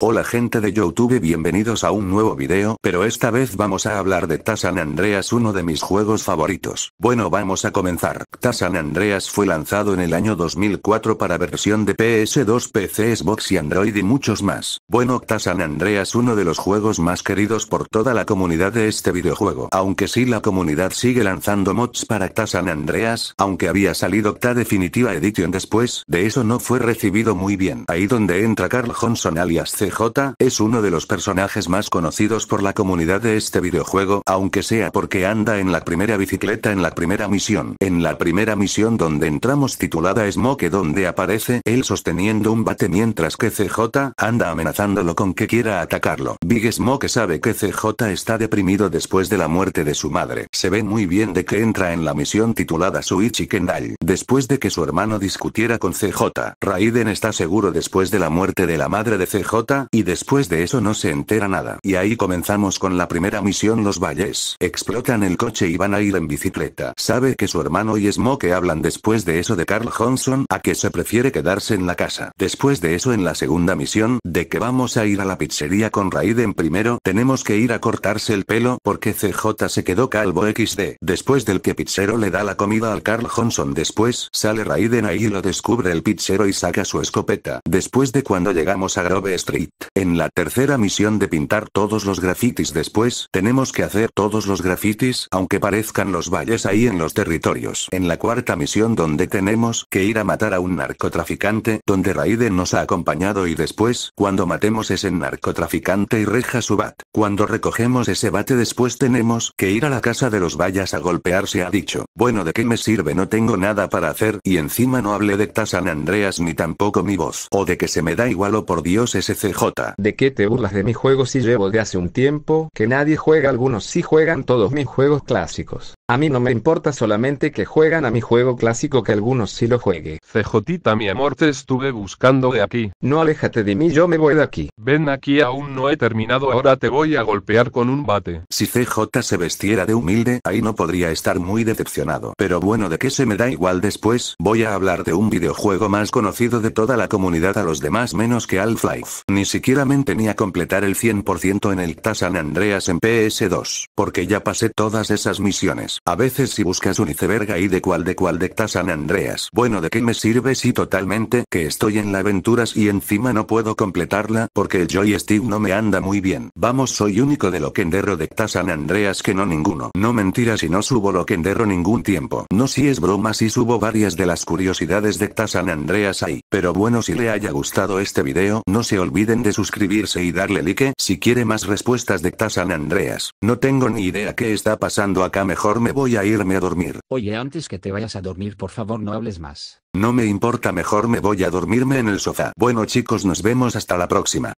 Hola gente de Youtube bienvenidos a un nuevo video pero esta vez vamos a hablar de Tasan Andreas uno de mis juegos favoritos. Bueno vamos a comenzar. Tasan Andreas fue lanzado en el año 2004 para versión de PS2, PC, Xbox y Android y muchos más. Bueno Tasan Andreas uno de los juegos más queridos por toda la comunidad de este videojuego. Aunque sí la comunidad sigue lanzando mods para Tasan Andreas, aunque había salido Ta Definitiva Edition después, de eso no fue recibido muy bien. Ahí donde entra Carl Johnson alias C CJ, es uno de los personajes más conocidos por la comunidad de este videojuego, aunque sea porque anda en la primera bicicleta en la primera misión. En la primera misión donde entramos titulada Smoke donde aparece él sosteniendo un bate mientras que CJ anda amenazándolo con que quiera atacarlo. Big Smoke sabe que CJ está deprimido después de la muerte de su madre. Se ve muy bien de que entra en la misión titulada Suichi Kendall, después de que su hermano discutiera con CJ. Raiden está seguro después de la muerte de la madre de CJ, y después de eso no se entera nada. Y ahí comenzamos con la primera misión los valles. Explotan el coche y van a ir en bicicleta. Sabe que su hermano y Smoke hablan después de eso de Carl Johnson, a que se prefiere quedarse en la casa. Después de eso en la segunda misión, de que vamos a ir a la pizzería con Raiden primero, tenemos que ir a cortarse el pelo porque CJ se quedó calvo XD. Después del que pizzero le da la comida al Carl Johnson después, sale Raiden ahí y lo descubre el pizzero y saca su escopeta. Después de cuando llegamos a Grove Street, en la tercera misión de pintar todos los grafitis después tenemos que hacer todos los grafitis aunque parezcan los valles ahí en los territorios. En la cuarta misión donde tenemos que ir a matar a un narcotraficante donde Raiden nos ha acompañado y después cuando matemos ese narcotraficante y reja su bat. Cuando recogemos ese bate después tenemos que ir a la casa de los vallas a golpearse ha dicho. Bueno de qué me sirve no tengo nada para hacer y encima no hablé de Tasan Andreas ni tampoco mi voz. O de que se me da igual o por Dios ese J. ¿De qué te burlas de mi juego si llevo de hace un tiempo que nadie juega? Algunos sí juegan todos mis juegos clásicos. A mí no me importa solamente que juegan a mi juego clásico que algunos sí lo juegue. CJ mi amor te estuve buscando de aquí. No aléjate de mí yo me voy de aquí. Ven aquí aún no he terminado ahora te voy a golpear con un bate. Si CJ se vestiera de humilde ahí no podría estar muy decepcionado. Pero bueno de qué se me da igual después voy a hablar de un videojuego más conocido de toda la comunidad a los demás menos que Half-Life. Ni siquiera a completar el 100% en el Tasan Andreas en PS2, porque ya pasé todas esas misiones. A veces si buscas un iceberg ahí de cual de cual de Tasan Andreas. Bueno, ¿de qué me sirve si totalmente que estoy en la aventuras y encima no puedo completarla porque el joystick no me anda muy bien? Vamos, soy único de lo que enderro de Tasan Andreas que no ninguno. No mentira si no subo lo que enderro ningún tiempo. No si es broma si subo varias de las curiosidades de Tasan Andreas ahí. Pero bueno si le haya gustado este video no se olvide de suscribirse y darle like si quiere más respuestas de Tasan Andreas. No tengo ni idea qué está pasando acá, mejor me voy a irme a dormir. Oye, antes que te vayas a dormir, por favor, no hables más. No me importa, mejor me voy a dormirme en el sofá. Bueno chicos, nos vemos hasta la próxima.